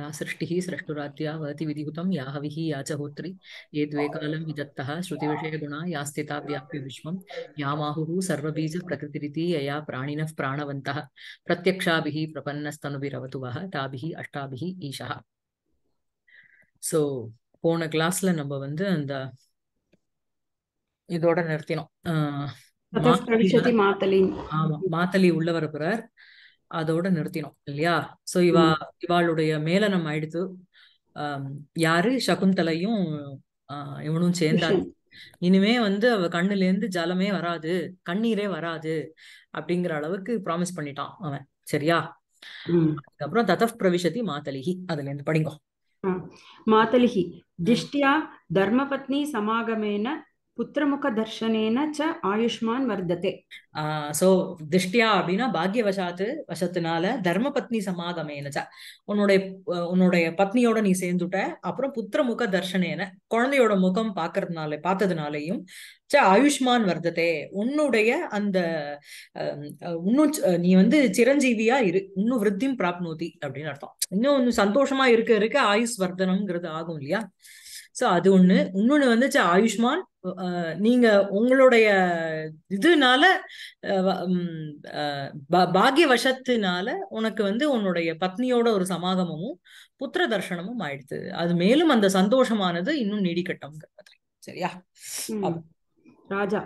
யா சிருஷ்டி சிரஷ்டுராத்யா வதி விதிகுதம் யாஹவிஹி ஏ ஏத்வே காலம் விதத்த ஸ்ருதி விஷய குணா யாஸ்திதா விஷ்வம் யா யாமாஹு சர்வபீஜ பிரகிருதி யயா பிராணின பிராணவந்த பிரத்யக்ஷாபி பிரபன்னஸ்தனுபிரவது வஹ தாபிஹி அஷ்டாபிஹி ஈஷா சோ போன கிளாஸ்ல நம்ம வந்து அந்த இதோட நிறுத்தினோம் ஆமா மாத்தலி உள்ளவர் அதோட நிறுத்தினோம் இல்லையா சோ இவா இவாளுடைய மேலனம் ஆயிடுத்து எடுத்து யாரு சகுந்தலையும் இவனும் சேர்ந்தாரு இனிமே வந்து அவ கண்ணுல இருந்து ஜலமே வராது கண்ணீரே வராது அப்படிங்கிற அளவுக்கு ப்ராமிஸ் பண்ணிட்டான் அவன் சரியா அதுக்கப்புறம் ததப் பிரவிஷதி மாத்தலிகி அதுல இருந்து படிங்க மாத்தலிகி திஷ்டியா தர்மபத்னி சமாகமேன தர்ஷனேன ச ஆயுஷ்மான் வர்த்ததே சோ திருஷ்டியா அப்படின்னா பாக்யவசாத்து வசத்தினால தர்ம பத்னி சமாகமேனச்ச உன்னுடைய உன்னுடைய பத்னியோட நீ சேர்ந்துட்ட அப்புறம் புத்திரமுக தர்ஷனேன குழந்தையோட முகம் பாக்குறதுனால பார்த்ததுனாலையும் ச ஆயுஷ்மான் வர்த்ததே உன்னுடைய அந்த இன்னும் நீ வந்து சிரஞ்சீவியா இரு இன்னும் விருத்தியும் பிராப்னோதி அப்படின்னு அர்த்தம் இன்னும் சந்தோஷமா இருக்க இருக்க ஆயுஷ் வர்த்தனம்ங்கிறது ஆகும் இல்லையா ஸோ அது ஒண்ணு இன்னொன்னு வந்துச்சு ஆயுஷ்மான் நீங்க உங்களுடைய இதுனால பாகிய வசத்தினால உனக்கு வந்து உன்னுடைய பத்னியோட ஒரு சமாகமமும் புத்திர தர்ஷனமும் ஆயிடுது அது மேலும் அந்த சந்தோஷமானது இன்னும் நீடிக்கட்டும் சரியா ராஜா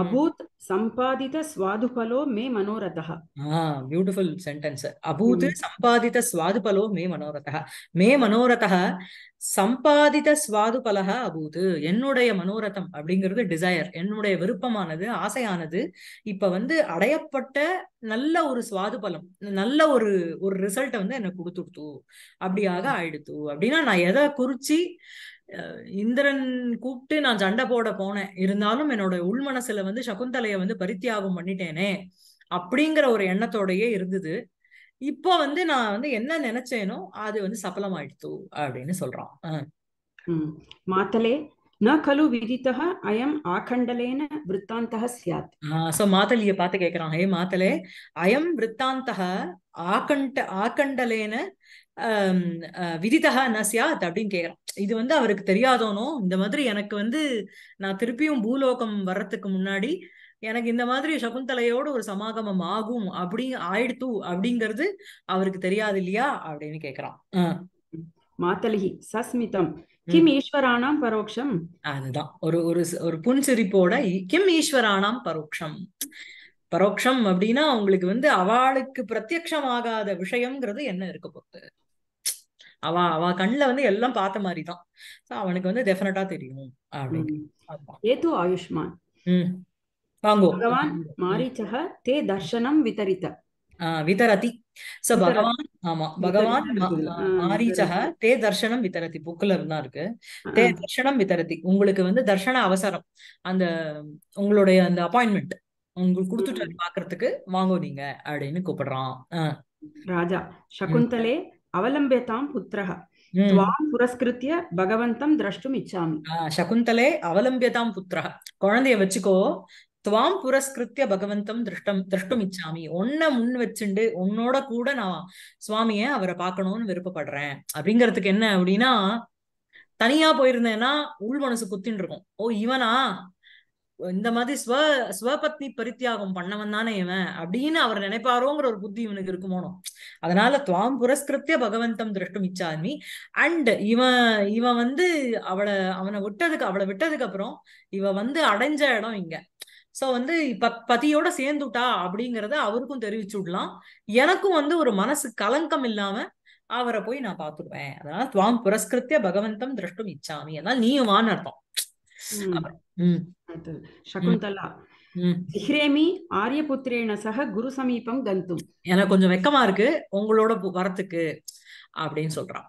அபூத் சம்பாதித சுவாதுபலோ மே மனோரதா பியூட்டிஃபுல் சென்டென்ஸ் அபூத் சம்பாதித சுவாதுபலோ மே மனோரதா மே மனோரதா சம்பாதித ஸ்வாதுபலக அபூத் என்னுடைய மனோரதம் அப்படிங்கிறது டிசையர் என்னுடைய விருப்பமானது ஆசையானது இப்ப வந்து அடையப்பட்ட நல்ல ஒரு சுவாதுபலம் நல்ல ஒரு ஒரு ரிசல்ட்டை வந்து எனக்கு கொடுத்துடுத்து அப்படியாக ஆயிடுத்து அப்படின்னா நான் எதை குறிச்சி இந்திரன் கூப்பிட்டு நான் சண்டை போட போனேன் இருந்தாலும் என்னோட உள் மனசுல வந்து சகுந்தலைய வந்து பரித்தியாகம் பண்ணிட்டேனே அப்படிங்கிற ஒரு எண்ணத்தோடயே இருந்தது இப்போ வந்து நான் வந்து என்ன நினைச்சேனோ அது வந்து சபலமாயிடுத்து அப்படின்னு சொல்றான் மாத்தலே ந கலு விதித்தக அயம் ஆகண்டலேன விற்த்தாந்தக சியாத் சோ மாத்தலிய பார்த்து கேக்குறான் ஹே மாத்தலே அயம் விற்த்தாந்தக ஆகண்ட ஆகண்டலேன விதித்தகா என்ன சியாத் அப்படின்னு கேட்குறான் இது வந்து அவருக்கு தெரியாதோனோ இந்த மாதிரி எனக்கு வந்து நான் திருப்பியும் பூலோகம் வர்றதுக்கு முன்னாடி எனக்கு இந்த மாதிரி சகுந்தலையோட ஒரு சமாகமம் ஆகும் அப்படி ஆயிடுத்து அப்படிங்கிறது அவருக்கு தெரியாது இல்லையா அப்படின்னு கேக்குறான் மாத்தலகி சஸ்மிதம் கிம் ஈஸ்வரானாம் பரோக்ஷம் அதுதான் ஒரு ஒரு ஒரு புன்சிரிப்போட கிம் ஈஸ்வரானாம் பரோக்ஷம் பரோக்ஷம் அப்படின்னா அவங்களுக்கு வந்து அவளுக்கு பிரத்யக்ஷமாகாத விஷயம்ங்கிறது என்ன இருக்க போகுது அவன் அவன் கண்ணில் வந்து எல்லாம் பார்த்த மாதிரி தான் அவனுக்கு வந்து டெஃபினட்டா தெரியும் அப்படின்னு ஏது ஆயுஷ்மான் வாங்கோ பகவான் மாரீச்சக தே தர்ஷனம் விதரித்த விதரதி சோ பகவான் ஆமா பகவான் தே தர்ஷனம் விதரதி இருந்தா இருக்கு தே தர்ஷனம் விதரதி உங்களுக்கு வந்து தர்ஷன அவசரம் அந்த உங்களுடைய அந்த அப்பாயின்மெண்ட் உங்களுக்கு கொடுத்துட்டு பாக்குறதுக்கு வாங்கோ நீங்க அப்படின்னு கூப்பிடுறான் ராஜா சகுந்தலே அவலம்பியதாம் పుత్రః துவாம் புரஸ்கிருத்திய பகவந்தம் திரஷ்டும் இச்சாமி சகுந்தலே அவலம்பியதாம் புத்திரா குழந்தைய வச்சுக்கோ துவாம் புரஸ்கிருத்திய பகவந்தம் திருஷ்டம் திருஷ்டும் இச்சாமி உன்னை முன் வச்சுண்டு உன்னோட கூட நான் சுவாமிய அவரை பார்க்கணும்னு விருப்பப்படுறேன் அப்படிங்கறதுக்கு என்ன அப்படின்னா தனியா போயிருந்தேன்னா உள் மனசு குத்தின் இருக்கும் ஓ இவனா இந்த மாதிரி ஸ்வ ஸ்வபத்னி பரித்தியாகம் பண்ணவன் தானே இவன் அப்படின்னு அவர் நினைப்பாரோங்கிற ஒரு புத்தி இவனுக்கு இருக்குமோனோ அதனால துவாம் புரஸ்கிருத்திய பகவந்தம் திருஷ்டும் இச்சாமி அண்ட் இவன் இவன் வந்து அவளை அவனை விட்டதுக்கு அவளை விட்டதுக்கு அப்புறம் இவ வந்து அடைஞ்ச இடம் இங்க சோ வந்து இப்ப பதியோட சேர்ந்துட்டா அப்படிங்கறத அவருக்கும் தெரிவிச்சு விடலாம் எனக்கும் வந்து ஒரு மனசு கலங்கம் இல்லாம அவரை போய் நான் பாத்துடுவேன் அதனால துவாம் புரஸ்கிருத்திய பகவந்தம் திருஷ்டும் இச்சாமி அதனால நீயும் வான்னு அர்த்தம் உம் சகுந்தலா ஜிஹ்ரேமி ஆரியபுத்திரேன சக குரு சமீபம் கந்தும் எனக்கு கொஞ்சம் வெக்கமா இருக்கு உங்களோட வரத்துக்கு அப்படின்னு சொல்றான்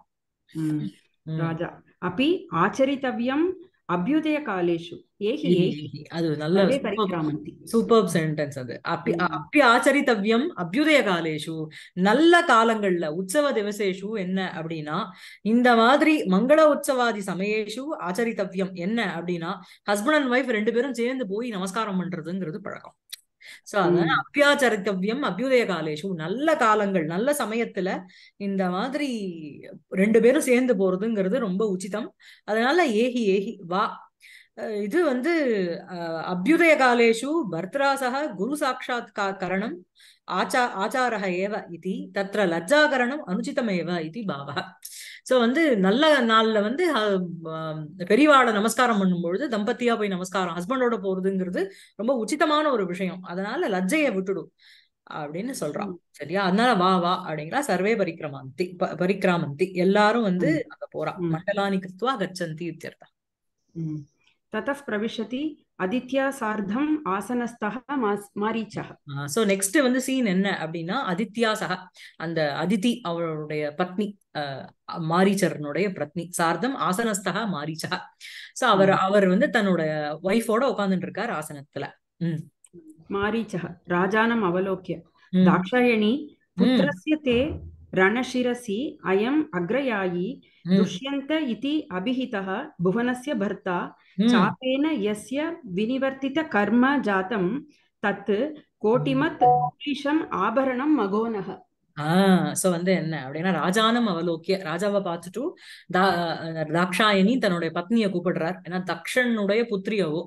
ராஜா அப்படி ஆச்சரித்தவியம் அபியுதய காலேஷு ஏஹி அது நல்ல சூப்பர் சென்டென்ஸ் அது அப்பி அப்பி ஆச்சரித்தவ்யம் அபியுதய காலேஷு நல்ல காலங்கள்ல உற்சவ திவசேஷு என்ன அப்படின்னா இந்த மாதிரி மங்கள உற்சவாதி சமயேஷு ஆச்சரித்தவ்யம் என்ன அப்படின்னா ஹஸ்பண்ட் அண்ட் ஒய்ஃப் ரெண்டு பேரும் சேர்ந்து போய் நமஸ்காரம் பண்றதுங்கிறது பழக்கம் சோ அதனால அப்பியாச்சரித்தவியம் அபியுதய காலேஷு நல்ல காலங்கள் நல்ல சமயத்துல இந்த மாதிரி ரெண்டு பேரும் சேர்ந்து போறதுங்கிறது ரொம்ப உச்சிதம் அதனால ஏஹி ஏஹி வா இது வந்து அபியுதய காலேஷு பர்த்ராசக குரு சாட்சா கரணம் ஆச்சா ஆச்சாரக ஏவ இது தத்திர லஜ்ஜாகரணம் அனுச்சிதமேவ இது பாவா ஸோ வந்து நல்ல நாளில் வந்து பெரியவாட நமஸ்காரம் பண்ணும்பொழுது தம்பத்தியா போய் நமஸ்காரம் ஹஸ்பண்டோட போறதுங்கிறது ரொம்ப உச்சிதமான ஒரு விஷயம் அதனால லஜ்ஜையை விட்டுடும் அப்படின்னு சொல்றான் சரியா அதனால வா வா அப்படிங்கிறா சர்வே பரிக்கிரமந்தி பரிக்ராமந்தி எல்லாரும் வந்து அங்க போறான் மண்டலானி கிருத்துவா கச்சந்தி இத்தியர்த்தம் தத்த பிரவிஷதி அதித்யா சார்தம் ஆசனஸ்தக மாரீச்சக சோ நெக்ஸ்ட் வந்து சீன் என்ன அப்படின்னா அதித்யா சக அந்த அதிதி அவருடைய பத்னி மாரீச்சரனுடைய பத்னி சார்தம் ஆசனஸ்தக மாரீச்சக சோ அவர் அவர் வந்து தன்னோட ஒய்ஃபோட உட்கார்ந்துட்டு இருக்கார் ஆசனத்துல மாரீச்சக ராஜானம் அவலோக்கிய தாக்ஷாயணி புத்திரஸ்ய தே रणशिरसि அயம் अग्रयायी துஷ்யந்த इति अभिहितः भुवनस्य भर्ता चापेन यस्य विनिवर्तितकर्म जातं தத்து கோட்டிமத் புலீஷம் ஆபரணம் மகோனக ஆஹ் சோ வந்து என்ன அப்படின்னா ராஜானம் அவலோக்கிய ராஜாவை பார்த்துட்டு தா தாக்ஷாயணி தன்னுடைய பத்னியை கூப்பிடுறார் ஏன்னா தக்ஷனுடைய புத்திரியவோ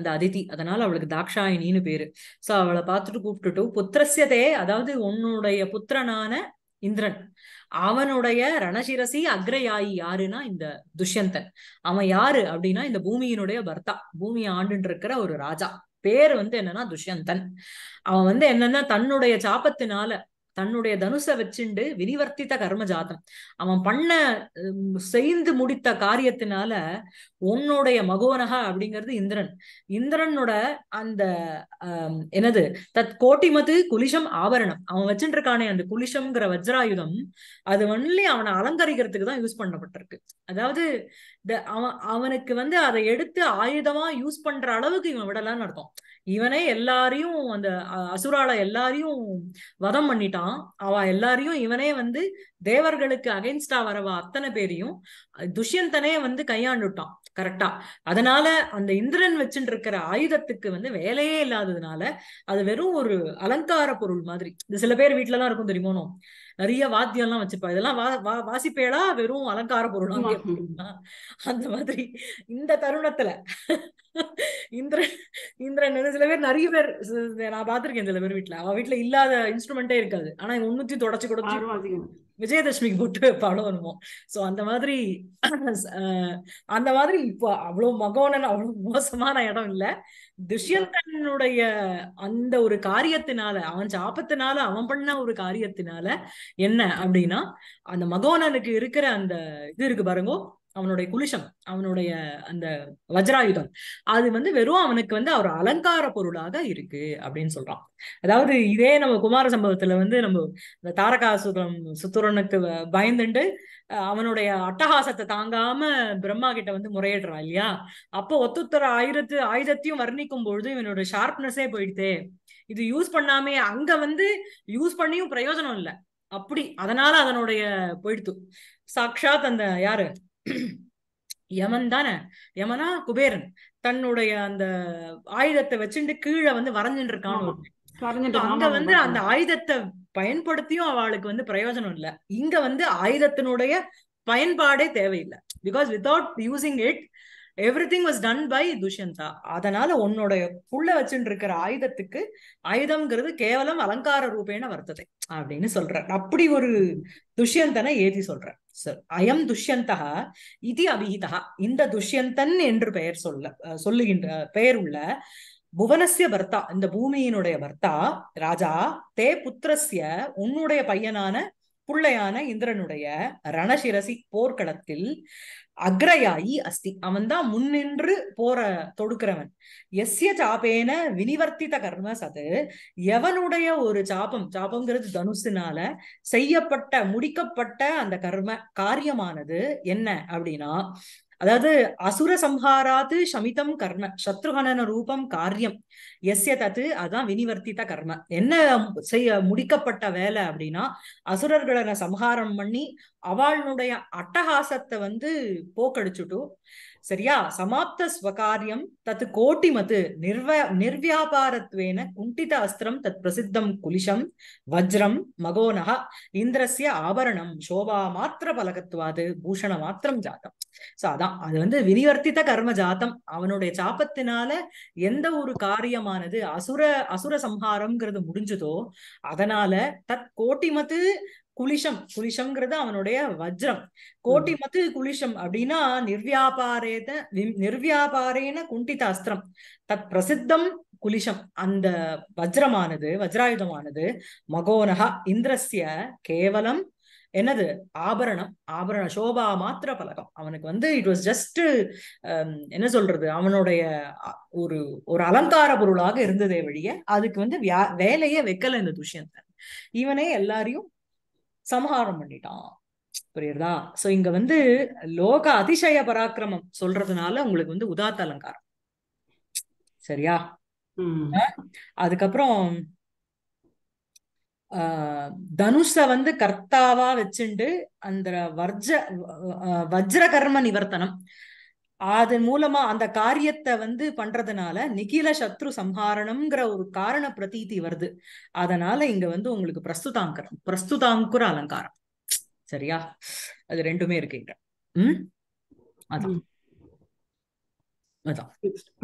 அந்த அதிதி அதனால அவளுக்கு தாக்ஷாயணின்னு பேரு சோ அவளை பார்த்துட்டு கூப்பிட்டுட்டு புத்திரசியதே அதாவது உன்னுடைய புத்திரனான இந்திரன் அவனுடைய ரணசிரசி அக்ரயாயி யாருன்னா இந்த துஷ்யந்தன் அவன் யாரு அப்படின்னா இந்த பூமியினுடைய பர்த்தா பூமியை ஆண்டுன்னு இருக்கிற ஒரு ராஜா பேர் வந்து என்னன்னா துஷ்யந்தன் அவன் வந்து என்னன்னா தன்னுடைய சாபத்தினால தன்னுடைய தனுச வச்சுண்டு விரிவர்த்தித்த கர்ம ஜாதம் அவன் பண்ண செய்து முடித்த காரியத்தினால உன்னுடைய மகோனகா அப்படிங்கிறது இந்திரன் இந்திரனோட அந்த என்னது தத் கோட்டிமது குலிஷம் ஆபரணம் அவன் வச்சுட்டு இருக்கானே அந்த குலிஷம்ங்கிற வஜ்ராயுதம் அது வந்து அவனை அலங்கரிக்கிறதுக்கு தான் யூஸ் பண்ணப்பட்டிருக்கு அதாவது அவன் அவனுக்கு வந்து அதை எடுத்து ஆயுதமா யூஸ் பண்ற அளவுக்கு இவன் விடலான்னு அர்த்தம் இவனே எல்லாரையும் அந்த அசுரால எல்லாரையும் வதம் பண்ணிட்டான் அவ எல்லாரையும் இவனே வந்து தேவர்களுக்கு அகைன்ஸ்டா வரவ அத்தனை பேரையும் துஷ்யந்தனே வந்து கையாண்டுட்டான் கரெக்டா அதனால அந்த இந்திரன் வச்சுட்டு இருக்கிற ஆயுதத்துக்கு வந்து வேலையே இல்லாததுனால அது வெறும் ஒரு அலங்கார பொருள் மாதிரி இது சில பேர் வீட்டுல எல்லாம் இருக்கும் தெரியுமோனோ நிறைய வாத்தியம் எல்லாம் வச்சிருப்பா இதெல்லாம் வா வா வாசிப்பேடா வெறும் அலங்கார பொருளா அந்த மாதிரி இந்த தருணத்துல இந்திரன் இந்திரன் சில பேர் நிறைய பேர் நான் பாத்திருக்கேன் சில பேர் வீட்டுல அவ வீட்டுல இல்லாத இன்ஸ்ட்ருமெண்டே இருக்காது ஆனா ஒண்ணுத்தையும் தொடச்சு கூட விஜயதசமிக்கு போட்டு படம் வருவோம் சோ அந்த மாதிரி அந்த மாதிரி இப்போ அவ்வளவு மகோனன் அவ்வளவு மோசமான இடம் இல்ல துஷ்யந்தனுடைய அந்த ஒரு காரியத்தினால அவன் சாபத்தினால அவன் பண்ண ஒரு காரியத்தினால என்ன அப்படின்னா அந்த மகோனனுக்கு இருக்கிற அந்த இது இருக்கு பாருங்கோ அவனுடைய குலிஷம் அவனுடைய அந்த வஜ்ராயுதம் அது வந்து வெறும் அவனுக்கு வந்து அவர் அலங்கார பொருளாக இருக்கு அப்படின்னு சொல்றான் அதாவது இதே நம்ம குமார சம்பவத்துல வந்து நம்ம இந்த தாரகாசுரம் சுத்துரனுக்கு பயந்துண்டு அவனுடைய அட்டகாசத்தை தாங்காம பிரம்மா கிட்ட வந்து முறையிடுறான் இல்லையா அப்போ ஒத்துத்தர ஆயிரத்து ஆயுதத்தையும் வர்ணிக்கும் பொழுது இவனோட ஷார்ப்னஸே போயிடுதே இது யூஸ் பண்ணாமே அங்க வந்து யூஸ் பண்ணியும் பிரயோஜனம் இல்லை அப்படி அதனால அதனுடைய போயிடுத்து சாக்ஷாத் அந்த யாரு யமன் தானே யமனா குபேரன் தன்னுடைய அந்த ஆயுதத்தை வச்சுட்டு கீழே வந்து வரைஞ்சுட்டு இருக்கான் அங்க வந்து அந்த ஆயுதத்தை பயன்படுத்தியும் அவளுக்கு வந்து பிரயோஜனம் இல்ல இங்க வந்து ஆயுதத்தினுடைய பயன்பாடே தேவையில்லை because without using it everything was done by Dushyanta அதனால உன்னோட புள்ள வச்சுட்டு இருக்கிற ஆயுதத்துக்கு ஆயுதம்ங்கிறது கேவலம் அலங்கார ரூபேன வர்த்ததை அப்படின்னு சொல்ற அப்படி ஒரு துஷ்யந்தனை ஏதி சார் அயம் துஷ்யந்தா இது அபிஹிதா இந்த துஷ்யந்தன் என்று பெயர் சொல்ல சொல்லுகின்ற பெயர் உள்ள புவனசிய பர்த்தா இந்த பூமியினுடைய பர்த்தா ராஜா தே புத்திரஸ்ய உன்னுடைய பையனான புள்ளையான இந்திரனுடைய ரணசிரசி போர்க்களத்தில் அக்ரயாயி அஸ்தி அவன் தான் முன்னின்று போற தொடுக்கிறவன் எஸ்ய சாப்பேன வினிவர்த்தித கர்ம சது எவனுடைய ஒரு சாபம் சாபம்ங்கிறது தனுசுனால செய்யப்பட்ட முடிக்கப்பட்ட அந்த கர்ம காரியமானது என்ன அப்படின்னா அதாவது அசுர சம்ஹாராது சமிதம் கர்ம சத்ருகணன ரூபம் காரியம் எஸ்ய தத்து அதான் வினிவர்த்தித்த கர்ம என்ன செய்ய முடிக்கப்பட்ட வேலை அப்படின்னா அசுரர்களை சம்ஹாரம் பண்ணி அவளுடைய அட்டகாசத்தை வந்து போக்கடிச்சுட்டு சரியா சமாப்த ஸ்வகாரியம் தத்து மத்து நிர்வ நிர்வியாபாரத்வேன குண்டித அஸ்திரம் தத் பிரசித்தம் குலிஷம் வஜ்ரம் மகோனகா இந்திரசிய ஆபரணம் சோபா மாத்திர பலகத்துவாது பூஷண மாத்திரம் ஜாதம் சோ அதான் அது வந்து வினிவர்த்தித்த கர்ம ஜாத்தம் அவனுடைய சாபத்தினால எந்த ஒரு காரியமா காரியமானது அசுர அசுர சம்ஹாரம்ங்கிறது முடிஞ்சதோ அதனால தத் கோட்டிமத்து குலிஷம் குலிஷம்ங்கிறது அவனுடைய வஜ்ரம் கோட்டிமத்து குலிஷம் அப்படின்னா நிர்வியாபாரேத நிர்வியாபாரேன குண்டித அஸ்திரம் தத் பிரசித்தம் குலிஷம் அந்த வஜ்ரமானது வஜ்ராயுதமானது மகோனக இந்திரஸ்ய கேவலம் என்னது ஆபரணம் ஆபரண சோபா மாத்திர பலகம் அவனுக்கு வந்து இட் வாஸ் ஜஸ்ட் என்ன சொல்றது அவனுடைய ஒரு ஒரு அலங்கார பொருளாக இருந்ததே வழிய அதுக்கு வந்து வியா வேலையே வைக்கல இந்த துஷ்யந்தன் இவனே எல்லாரையும் சமஹாரம் பண்ணிட்டான் புரியுறதா சோ இங்க வந்து லோக அதிசய பராக்கிரமம் சொல்றதுனால உங்களுக்கு வந்து உதாத்த அலங்காரம் சரியா அதுக்கப்புறம் தனுஷ வந்து கர்த்தாவா வச்சுண்டு அந்த வர்ஜ வஜ்ர கர்ம நிவர்த்தனம் அது மூலமா அந்த காரியத்தை வந்து பண்றதுனால நிகில சத்ரு சம்ஹாரணம்ங்கிற ஒரு காரண பிரதீதி வருது அதனால இங்க வந்து உங்களுக்கு பிரஸ்துதாங்கரம் பிரஸ்துதாங்குற அலங்காரம் சரியா அது ரெண்டுமே இருக்கு இங்க உம்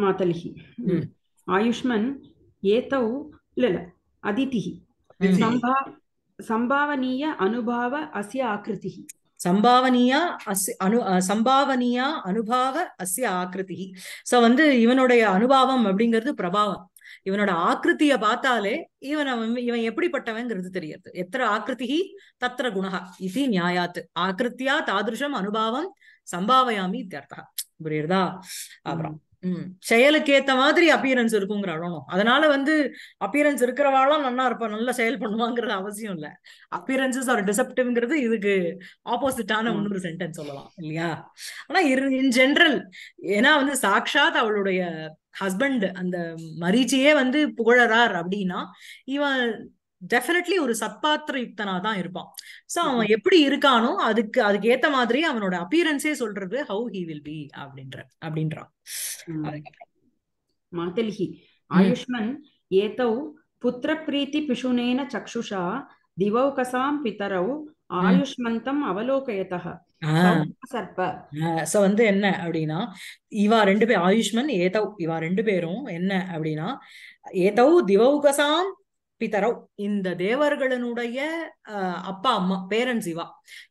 மாதலிஹி ஆயுஷ்மன் ஏதவு இல்ல இல்ல அதிதிஹி సంభావనీయ అనుభావ అస్య ఆకృతి சம்பாவனியா அஸ் அனு சம்பாவனியா அனுபாவ அசிய ஆகிருதி சோ வந்து இவனுடைய அனுபாவம் அப்படிங்கிறது பிரபாவம் இவனோட ஆக்கிருத்திய பார்த்தாலே இவன் இவன் எப்படிப்பட்டவங்கிறது தெரியாது எத்திர ஆக்கிருதி தத்திர குணகா இது நியாயாத்து ஆக்கிருத்தியா தாதிருஷம் அனுபாவம் சம்பாவையாமி இத்தியர்த்தா புரியுறதா அப்புறம் செயலுக்கு ஏத்த மாதிரி அப்பியரன்ஸ் இருக்குங்கிற அழணும் அதனால வந்து அப்பியரன்ஸ் இருக்கிறவாளும் நல்லா இருப்ப நல்லா செயல் பண்ணுவாங்கிறது அவசியம் இல்ல அப்பியரன்சஸ் ஆர் டிசப்டிவ்ங்கிறது இதுக்கு ஆப்போசிட்டான ஒன்று சென்டென்ஸ் சொல்லலாம் இல்லையா ஆனா இன் ஜென்ரல் ஏன்னா வந்து சாக்ஷாத் அவளுடைய ஹஸ்பண்ட் அந்த மரீச்சியே வந்து புகழறார் அப்படின்னா இவன் டெஃபினெட்லி ஒரு சத்பாத்திர யுக்தனா தான் இருப்பான் சோ அவன் எப்படி இருக்கானோ அதுக்கு அதுக்கு ஏத்த மாதிரி அவனோட அப்பியரன்ஸே சொல்றது ஹவு ஹி வில் பி அப்படின்ற அப்படின்றான் ஆயுஷ்மன் ஏதௌ புத்திர பிரீத்தி பிஷுனேன சக்ஷுஷா திவௌகசாம் பிதரவு ஆயுஷ்மந்தம் அவலோகயதா சோ வந்து என்ன அப்படின்னா இவா ரெண்டு பேர் ஆயுஷ்மன் ஏதவ் இவா ரெண்டு பேரும் என்ன அப்படின்னா ஏதௌ திவௌகசாம் பிதரவ் இந்த தேவர்களுடைய அப்பா அம்மா பேரன் சிவா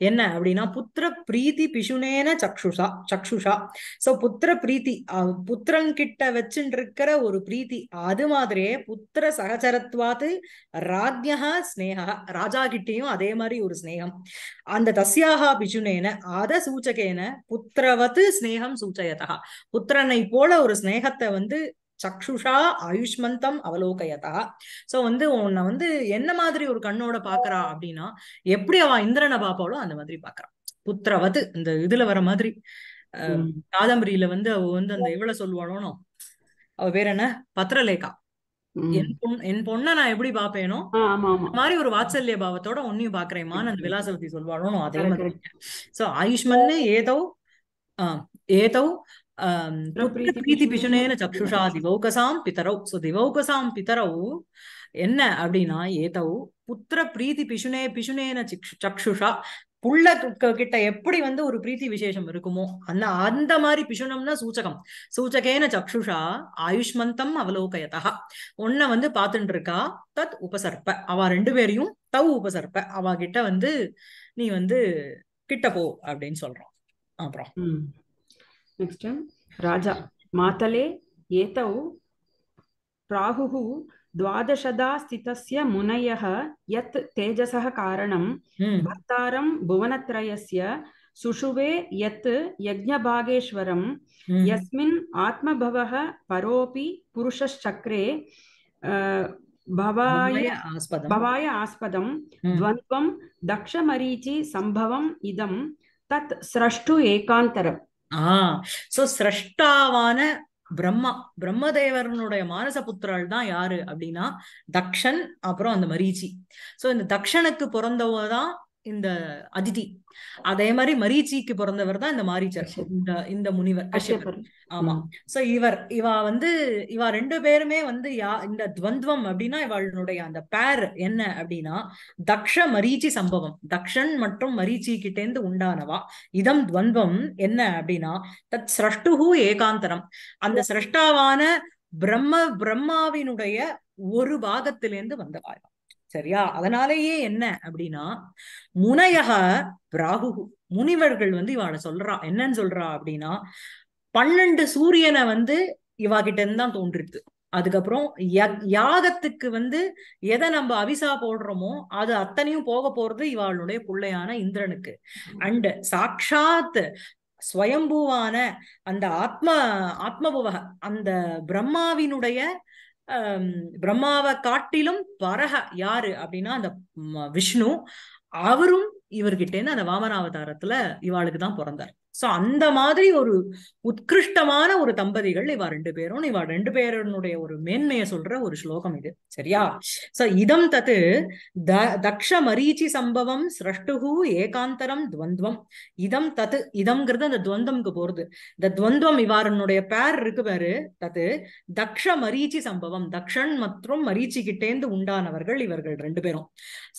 என்ன அப்படின்னா புத்திர பிரீத்தி பிஷுனேன சக்ஷுஷா சக்ஷுஷா சோ புத்திர பிரீத்தி புத்திரங்கிட்ட வச்சுட்டு இருக்கிற ஒரு பிரீத்தி அது மாதிரியே புத்திர சகச்சரத்வாத்து ராஜ்யா ஸ்னேகா ராஜா கிட்டேயும் அதே மாதிரி ஒரு ஸ்னேகம் அந்த தஸ்யாகா பிசுனேன அத சூச்சகேன புத்திரவத்து ஸ்னேகம் சூச்சயதா புத்திரனை போல ஒரு ஸ்னேகத்தை வந்து சக்ஷுஷா ஆயுஷ்மந்தம் அவலோகயதா சோ வந்து உன்னை வந்து என்ன மாதிரி ஒரு கண்ணோட பாக்குறா அப்படின்னா எப்படி அவ இந்திரனை பாப்பாளோ அந்த மாதிரி பாக்குறான் புத்திரவது இந்த இதுல வர மாதிரி காதம்பரியில வந்து அவ வந்து அந்த இவ்வளவு சொல்லுவாளோனோ அவ பேர் என்ன பத்திரலேகா என் பொண் என் பொண்ண நான் எப்படி பாப்பேனோ மாதிரி ஒரு வாத்சல்ய பாவத்தோட உன்னையும் பாக்குறேமான்னு அந்த விலாசவதி சொல்வாளோ அதே மாதிரி சோ ஆயுஷ்மன் ஏதோ ஏதோ பிரீத்தி பிசுனேன சக்ஷுஷா திவௌகசாம் பிதரௌ சோ திவௌகசாம் பிதரௌ என்ன அப்படின்னா ஏதவு புத்திர பிரீதி பிசுனே பிசுனேன சக்ஷுஷா புள்ள கிட்ட எப்படி வந்து ஒரு பிரீத்தி விசேஷம் இருக்குமோ அந்த அந்த மாதிரி பிசுனம்னா சூச்சகம் சூச்சகேன சக்ஷுஷா ஆயுஷ்மந்தம் அவலோகயதா ஒன்ன வந்து பாத்துட்டு இருக்கா தத் உபசர்ப்ப அவ ரெண்டு பேரையும் தவ் உபசர்ப்ப அவ கிட்ட வந்து நீ வந்து கிட்ட போ அப்படின்னு சொல்றான் அப்புறம் नेक्स्ट राजा मातले एतौ प्राहुः द्वादशदा स्थितस्य मुनयः यत् तेजसः कारणं भर्तारं भुवनत्रयस्य सुषुवे यत् यज्ञभागेश्वरं यस्मिन् आत्मभवः परोऽपि पुरुषश्चक्रे भवाय भवाय आस्पदं द्वन्द्वं दक्षमरीचि सम्भवम् इदं तत् स्रष्टु एकान्तरम् ஆஹ் சோ சிரஷ்டாவான பிரம்மா பிரம்மதேவரனுடைய மானச புத்திரால் தான் யாரு அப்படின்னா தக்ஷன் அப்புறம் அந்த மரீச்சி சோ இந்த தக்ஷனுக்கு பிறந்தவதான் இந்த அதிதி அதே மாதிரி மரீச்சிக்கு பிறந்தவர் தான் இந்த மாரீச்சர் இந்த இந்த முனிவர் கஷ்யபர் ஆமா சோ இவர் இவா வந்து இவா ரெண்டு பேருமே வந்து யா இந்த துவந்தம் அப்படின்னா இவாளுடைய அந்த பேர் என்ன அப்படின்னா தக்ஷ மரீச்சி சம்பவம் தக்ஷன் மற்றும் மரீச்சி கிட்டேந்து உண்டானவா இதம் துவந்தம் என்ன அப்படின்னா தத் சிரஷ்டுகு ஏகாந்தரம் அந்த சிரஷ்டாவான பிரம்ம பிரம்மாவினுடைய ஒரு பாகத்திலேருந்து வந்தவாயா சரியா அதனாலேயே என்ன அப்படின்னா முனையக பிராகு முனிவர்கள் வந்து இவாளை சொல்றா என்னன்னு சொல்றா அப்படின்னா பன்னெண்டு சூரியனை வந்து இவா கிட்ட இருந்து தான் தோன்றிருக்கு அதுக்கப்புறம் யாகத்துக்கு வந்து எதை நம்ம அவிசா போடுறோமோ அது அத்தனையும் போக போறது இவாளுடைய பிள்ளையான இந்திரனுக்கு அண்ட் சாட்சாத் ஸ்வயம்பூவான அந்த ஆத்ம ஆத்மபுவ அந்த பிரம்மாவினுடைய பிரம்மாவை காட்டிலும் பரக யாரு அப்படின்னா அந்த விஷ்ணு அவரும் இவர்கிட்டேன்னு அந்த வாமனாவதாரத்துல இவாளுக்கு தான் பிறந்தார் சோ அந்த மாதிரி ஒரு உத்கிருஷ்டமான ஒரு தம்பதிகள் இவா ரெண்டு பேரும் இவா ரெண்டு பேருடைய ஒரு மேன்மையை சொல்ற ஒரு ஸ்லோகம் இது சரியா சோ இதம் தத்து த தக்ஷ மரீச்சி சம்பவம் சிரஷ்டுகு ஏகாந்தரம் துவந்தம் இதம் தத்து இதம்ங்கிறது அந்த துவந்தம்க்கு போறது இந்த துவந்தம் இவாருனுடைய பேர் இருக்கு பாரு தத்து தக்ஷ மரீச்சி சம்பவம் தக்ஷன் மற்றும் மரீச்சி கிட்டேந்து உண்டானவர்கள் இவர்கள் ரெண்டு பேரும்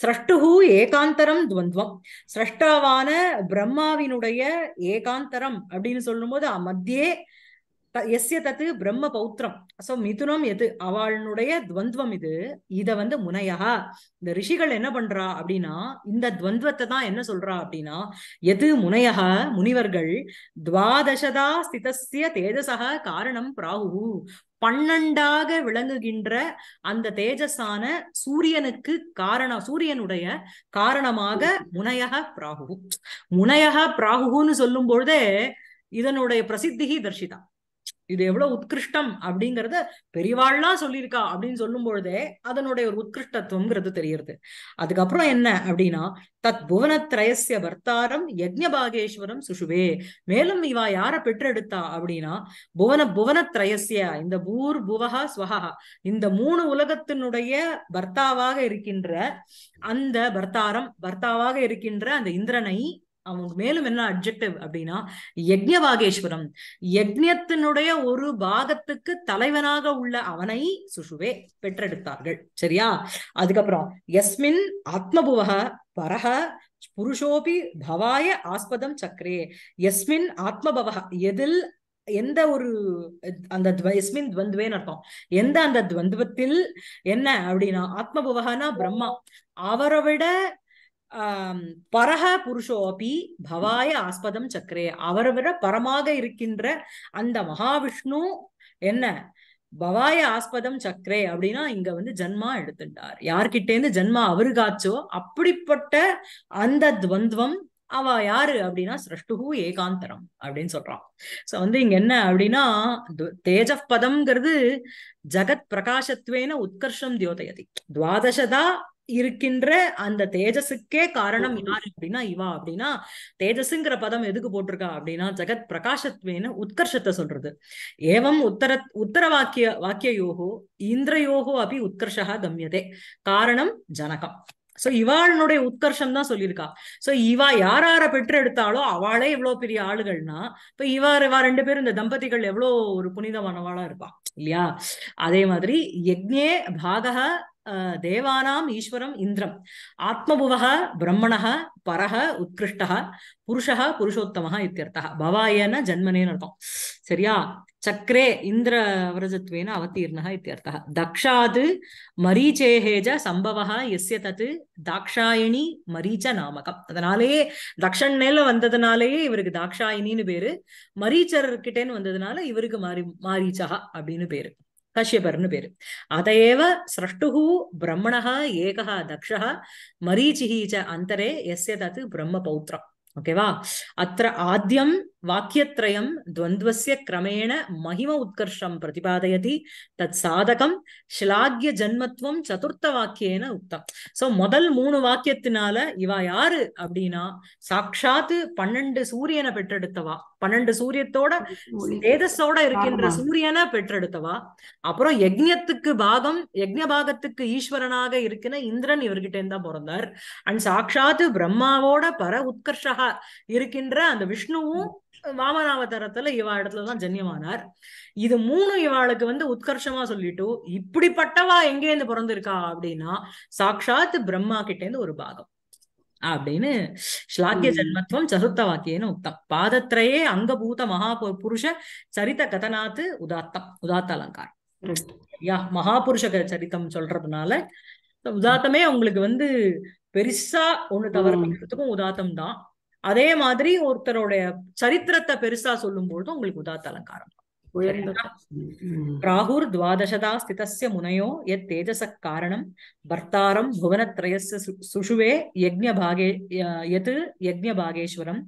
சிரஷ்டுகு ஏகாந்தரம் துவந்தம் சிரஷ்டாவான பிரம்மாவினுடைய ஏ ஏகாந்தரம் அப்படின்னு சொல்லும்போது மத்தியே எஸ்ய தத்து பிரம்ம பௌத்திரம் சோ மிதுனம் எது அவளுடைய துவந்துவம் இது இத வந்து முனையா இந்த ரிஷிகள் என்ன பண்றா அப்படின்னா இந்த துவந்தத்தை தான் என்ன சொல்றா அப்படின்னா எது முனையா முனிவர்கள் துவாதசதா ஸ்திதசிய தேஜசக காரணம் பிராகு பன்னெண்டாக விளங்குகின்ற அந்த தேஜஸான சூரியனுக்கு காரணம் சூரியனுடைய காரணமாக முனையக பிராகு முனையக பிராகுன்னு சொல்லும் பொழுதே இதனுடைய பிரசித்திகி தர்ஷிதா இது எவ்வளவு உத்கிருஷ்டம் அப்படிங்கறத பெரியவாள்லாம் சொல்லியிருக்கா அப்படின்னு சொல்லும் பொழுதே அதனுடைய ஒரு உத்கிருஷ்டத்துவம்ங்கிறது தெரியறது அதுக்கப்புறம் என்ன அப்படின்னா தத் புவனத்ரயசிய வர்த்தாரம் யஜ்ஞபாகேஸ்வரம் சுஷுவே மேலும் இவா யார பெற்றெடுத்தா அப்படின்னா புவன புவனத்ரயசிய இந்த பூர் புவஹா ஸ்வஹா இந்த மூணு உலகத்தினுடைய பர்த்தாவாக இருக்கின்ற அந்த பர்த்தாரம் பர்த்தாவாக இருக்கின்ற அந்த இந்திரனை அவங்க மேலும் என்ன அப்ஜெக்டிவ் அப்படின்னா யஜ்யவாகேஸ்வரம் யஜ்யத்தினுடைய ஒரு பாகத்துக்கு தலைவனாக உள்ள அவனை சுஷுவே பெற்றெடுத்தார்கள் சரியா அதுக்கப்புறம் எஸ்மின் ஆத்மபுவக பரக புருஷோபி பவாய ஆஸ்பதம் சக்கரே எஸ்மின் ஆத்மபவக எதில் எந்த ஒரு அந்த எஸ்மின் துவந்துவேன்னு அர்த்தம் எந்த அந்த துவந்துவத்தில் என்ன அப்படின்னா ஆத்மபுவகனா பிரம்மா அவரை விட பரஹ புருஷோ அப்பி பவாய ஆஸ்பதம் சக்கரே அவரை விட பரமாக இருக்கின்ற அந்த மகாவிஷ்ணு என்ன பவாய ஆஸ்பதம் சக்கரே அப்படின்னா இங்க வந்து ஜென்மா எடுத்துட்டார் ஜென்மா அவரு காச்சோ அப்படிப்பட்ட அந்த துவந்தவம் அவ யாரு அப்படின்னா சிரஷ்டுகு ஏகாந்தரம் அப்படின்னு சொல்றான் சோ வந்து இங்க என்ன அப்படின்னா தேஜ பதம்ங்கிறது ஜகத் பிரகாசத்வேன உத்கர்ஷம் தியோதயதி துவாதசதா இருக்கின்ற அந்த தேஜஸுக்கே காரணம் யாரு அப்படின்னா இவா அப்படின்னா தேஜஸுங்கிற பதம் எதுக்கு போட்டிருக்கா அப்படின்னா ஜெகத் பிரகாஷத்வேன்னு உத்கர்ஷத்தை சொல்றது ஏவம் உத்தர உத்தர வாக்கிய வாக்கிய யோகோ இந்திரயோகோ அப்படி உத்கர்ஷா கம்யதே காரணம் ஜனகம் சோ இவாளுடைய உத்கர்ஷம் தான் சொல்லியிருக்கா சோ இவா யார் யார எடுத்தாலோ அவளே இவ்வளவு பெரிய ஆளுகள்னா இப்ப இவா இவா ரெண்டு பேரும் இந்த தம்பதிகள் எவ்வளவு ஒரு புனிதமானவாளா இருப்பா இல்லையா அதே மாதிரி யக்ஞே பாகா தேவானாம் ஈஸ்வரம் இந்திரம் ஆத்மபுவக பிரம்மணக பரக உத்கிருஷ்டக புருஷக புருஷோத்தமக இத்தியர்த்தா பவாயன ஜன்மனேன்னு அர்த்தம் சரியா சக்கரே இந்திர விரஜத்வேன அவதீர்ணக இத்தியர்த்தா தக்ஷாது மரீச்சேஹேஜ சம்பவக எஸ்ய தத்து தாக்ஷாயினி மரீச்ச நாமகம் அதனாலேயே தக்ஷண்ணேல வந்ததுனாலேயே இவருக்கு தாக்ஷாயினின்னு பேரு மரீச்சர் கிட்டேன்னு வந்ததுனால இவருக்கு மாரி மாரீச்சகா அப்படின்னு பேரு கஷ்யபர்னு பேரு அதையவ சிரஷ்டு பிரம்மணா ஏகா தக்ஷா மரீச்சிஹீச்ச அந்தரே எஸ் தத் பிரம்ம பௌத்திரம் ஓகேவா அத்த ஆத்தியம் वाक्यत्रयं துவந்தவசிய கிரமேண மகிம உத்கர்ஷம் प्रतिपादयति தத் சாதகம் ஷிலாகிய ஜன்மத்துவம் சதுர்த்த வாக்கியன உக்தம் சோ முதல் மூணு வாக்கியத்தினால இவா யாரு அப்படின்னா சாட்சாத்து பன்னெண்டு சூரியனை பெற்றெடுத்தவா பன்னெண்டு சூரியத்தோட தேதஸோட இருக்கின்ற சூரியனை பெற்றெடுத்தவா அப்புறம் யஜ்யத்துக்கு பாகம் யஜ்ய பாகத்துக்கு ஈஸ்வரனாக இருக்கிற இந்திரன் இவர்கிட்ட இருந்தா பிறந்தார் அண்ட் சாட்சாத்து பிரம்மாவோட பர உத்கர்ஷகா இருக்கின்ற அந்த விஷ்ணுவும் வாமனாவதாரத்துல இவா இடத்துலதான் ஜன்யமானார் இது மூணு இவாளுக்கு வந்து உத்கர்ஷமா சொல்லிட்டு இப்படிப்பட்டவா எங்க இருந்து பிறந்திருக்கா அப்படின்னா சாட்சாத் பிரம்மா கிட்ட இருந்து ஒரு பாகம் அப்படின்னு ஸ்லாக்கிய ஜென்மத்துவம் சதுர்த்த வாக்கியன்னு உத்தம் பாதத்திரையே அங்கபூத மகா புருஷ சரித்த கதனாத்து உதாத்தம் உதாத்த அலங்காரம் யா மகாபுருஷ சரித்தம் சொல்றதுனால உதாத்தமே அவங்களுக்கு வந்து பெருசா ஒண்ணு தவறு உதாத்தம் தான் அதே மாதிரி ஒருத்தருடைய சரித்திரத்தை பெருசா சொல்லும் பொழுது உங்களுக்கு உதாத்த அலங்காரம் ராகுர் துவாதசதா ஸ்திதஸ்ய முனையோ எத் தேஜச காரணம் பர்த்தாரம் புவனத்ரயஸ்ய சுஷுவே யஜ்ஞபாகே எத் யஜ்ஞபாகேஸ்வரம்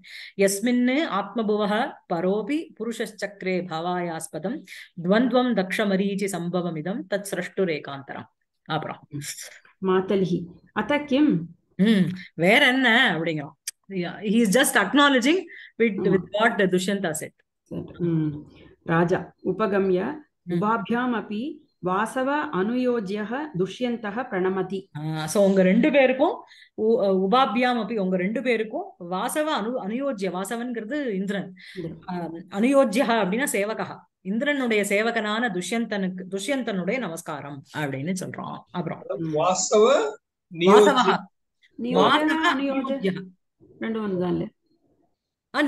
எஸ்மின் ஆத்மபுவக பரோபி புருஷச்சக்ரே பவாயாஸ்பதம் துவந்த்வம் தக்ஷமரீச்சி சம்பவமிதம் தத் சிரஷ்டுரேகாந்தரம் அப்புறம் மாதல்ஹி அத்த கிம் வேற என்ன அப்படிங்கிறோம் yeah he's just acknowledging with, mm. with what dushyanta said mm. raja upagamya உபாபியாம் அப்பி வாசவ அனுயோஜ்ய துஷ்யந்தக பிரணமதி சோ உங்க ரெண்டு பேருக்கும் உபாபியாம் அப்படி உங்க ரெண்டு பேருக்கும் வாசவ அனு அனுயோஜ்ய வாசவன்கிறது இந்திரன் அனுயோஜ்யா அப்படின்னா சேவகா இந்திரனுடைய சேவகனான துஷ்யந்தனுக்கு துஷ்யந்தனுடைய நமஸ்காரம் அப்படின்னு சொல்றான் அப்புறம் வாசவ வாசவ அனுயோஜ்யா ரெண்டு ஒன்று தான் இல்ல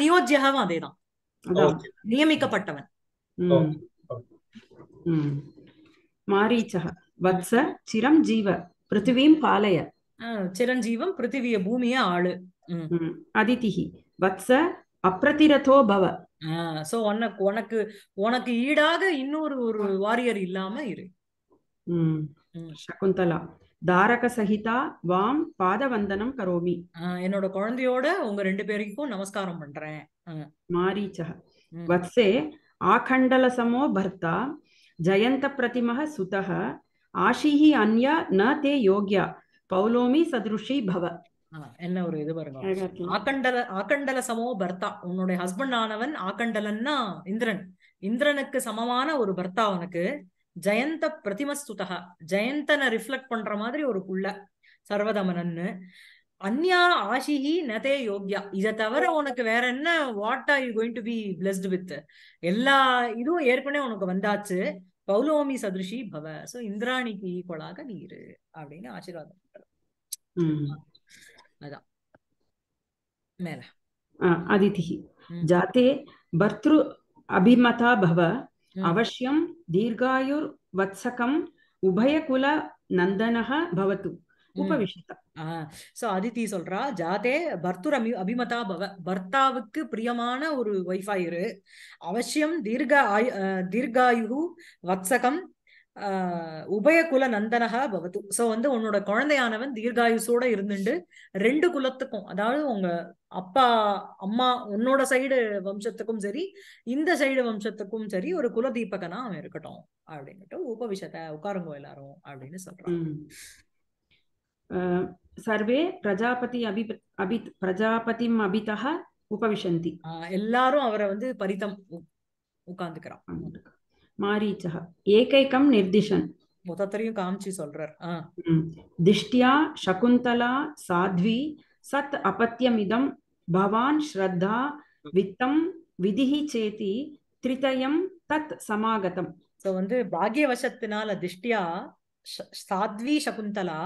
நியோஜ்யகாவும் அதேதான் நியமிக்கப்பட்டவன் மாரீச்சக வத்ச சிரம் ஜீவ பிருத்திவியும் பாலய சிரஞ்சீவம் பிருத்திவிய பூமிய ஆளு அதிதிஹி வத்ச அப்ரதிரதோ பவ சோ உனக்கு உனக்கு உனக்கு ஈடாக இன்னொரு ஒரு வாரியர் இல்லாம இரு சகுந்தலா தாரக சகிதா வாம் பாதவந்தனம் கரோமி என்னோட குழந்தையோட உங்க ரெண்டு பேருக்கும் நமஸ்காரம் பண்றேன் மாரீச்ச வத்சே ஆகண்டல சமோ பர்த்தா ஜயந்த பிரதிமக சுதக ஆஷிஹி அன்யா ந தே யோக்யா பௌலோமி சதுருஷி பவ என்ன ஒரு இது பாருங்க ஆக்கண்டல ஆக்கண்டல சமோ பர்த்தா உன்னுடைய ஹஸ்பண்ட் ஆனவன் ஆக்கண்டலன்னா இந்திரன் இந்திரனுக்கு சமமான ஒரு பர்த்தா உனக்கு ஜெயந்த பிரதிமஸ்துதா ஜெயந்தனை ரிஃப்ளெக்ட் பண்ற மாதிரி ஒரு புள்ள சர்வதமனன்னு அந்யா ஆஷிஹி நதே யோக்யா இதை தவிர உனக்கு வேற என்ன what are you going to be blessed with எல்லா இதுவும் ஏற்கனவே உனக்கு வந்தாச்சு பௌலோமி சதுஷி பவ சோ இந்திராணிக்கு ஈக்குவலாக நீ இரு அப்படின்னு ஆசீர்வாதம் அதான் மேல அதிதி ஜாத்தே பர்த்ரு அபிமதா பவ வத்சகம் உபயகுல उभयकुलनन्दनः பவத்து உபவிஷிதம் சோ அதித்தி சொல்றா ஜாதே பர்த்துர் அமி அபிமதா பவ பர்த்தாவுக்கு பிரியமான ஒரு ஒய்ஃபாயிரு அவசியம் தீர்க ஆயு தீர்காயு வத்சகம் உபய குல நந்தனகா பவது சோ வந்து உன்னோட குழந்தையானவன் தீர்காயுசோட இருந்துட்டு ரெண்டு குலத்துக்கும் அதாவது உங்க அப்பா அம்மா உன்னோட சைடு வம்சத்துக்கும் சரி இந்த சைடு வம்சத்துக்கும் சரி ஒரு குல தீபகனா அவன் இருக்கட்டும் அப்படின்னுட்டு உபவிஷத்த உட்காருங்க எல்லாரும் அப்படின்னு சொல்றான் சர்வே பிரஜாபதி அபி அபி பிரஜாபதி அபிதா உபவிஷந்தி எல்லாரும் அவரை வந்து பரிதம் உட்கார்ந்துக்கிறான் மாரீச்சக ஏகைக்கம் நிர்திஷன் மொத்தத்தரையும் காமிச்சு சொல்றார் திஷ்டியா சகுந்தலா சாத்வி சத் அபத்தியமிதம் பவான் ஸ்ரத்தா வித்தம் விதிஹி சேதி திரிதயம் தத் சமாகதம் சோ வந்து பாக்யவசத்தினால திஷ்டியா சாத்வி சகுந்தலா